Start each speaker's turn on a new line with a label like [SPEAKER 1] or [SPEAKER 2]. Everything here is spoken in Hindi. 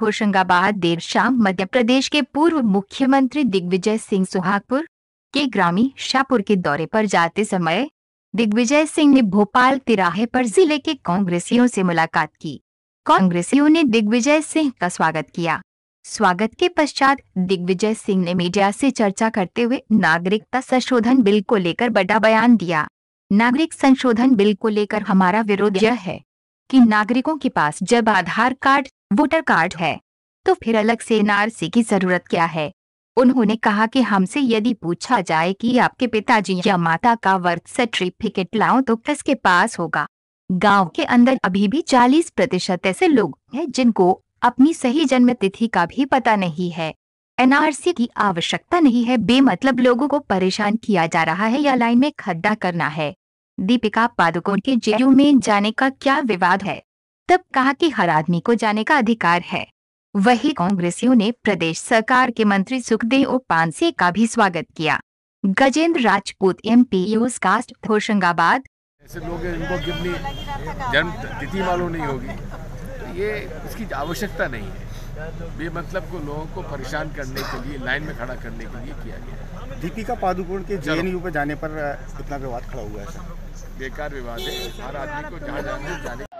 [SPEAKER 1] होशंगाबाद देर शाम मध्य प्रदेश के पूर्व मुख्यमंत्री दिग्विजय सिंह सुहागपुर के ग्रामीण शाहपुर के दौरे पर जाते समय दिग्विजय सिंह ने भोपाल तिराहे पर जिले के कांग्रेसियों से मुलाकात की कांग्रेसियों ने दिग्विजय सिंह का स्वागत किया स्वागत के पश्चात दिग्विजय सिंह ने मीडिया से चर्चा करते हुए नागरिकता संशोधन बिल को लेकर बड़ा बयान दिया नागरिक संशोधन बिल को लेकर हमारा विरोध यह है कि नागरिकों के पास जब आधार कार्ड वोटर कार्ड है तो फिर अलग से एनआरसी की जरूरत क्या है उन्होंने कहा कि हमसे यदि पूछा जाए कि आपके पिताजी या माता का वर्थ सर्टिफिकेट लाओ तो किसके पास होगा गांव के अंदर अभी भी 40 प्रतिशत ऐसे लोग हैं जिनको अपनी सही जन्म तिथि का भी पता नहीं है एनआरसी की आवश्यकता नहीं है बेमतलब लोगों को परेशान किया जा रहा है या लाइन में खड्डा करना है दीपिका पादुकोण के जेयू में जाने का क्या विवाद है तब कहा कि हर आदमी को जाने का अधिकार है वही कांग्रेसियों ने प्रदेश सरकार के मंत्री सुखदेव पानसे का भी स्वागत किया गजेंद्र राजपूत एम पी कास्ट होशंगाबाद
[SPEAKER 2] ऐसे लोग जन्म तिथि मालूम नहीं होगी ये इसकी आवश्यकता नहीं है ये मतलब को लोगों को परेशान करने के लिए लाइन में खड़ा करने के लिए किया गया दीपिका पादुकोण के जे पर जाने पर इतना विवाद खड़ा हुआ है सर बेकार विवाद है हर आदमी को जहाँ जाने जाने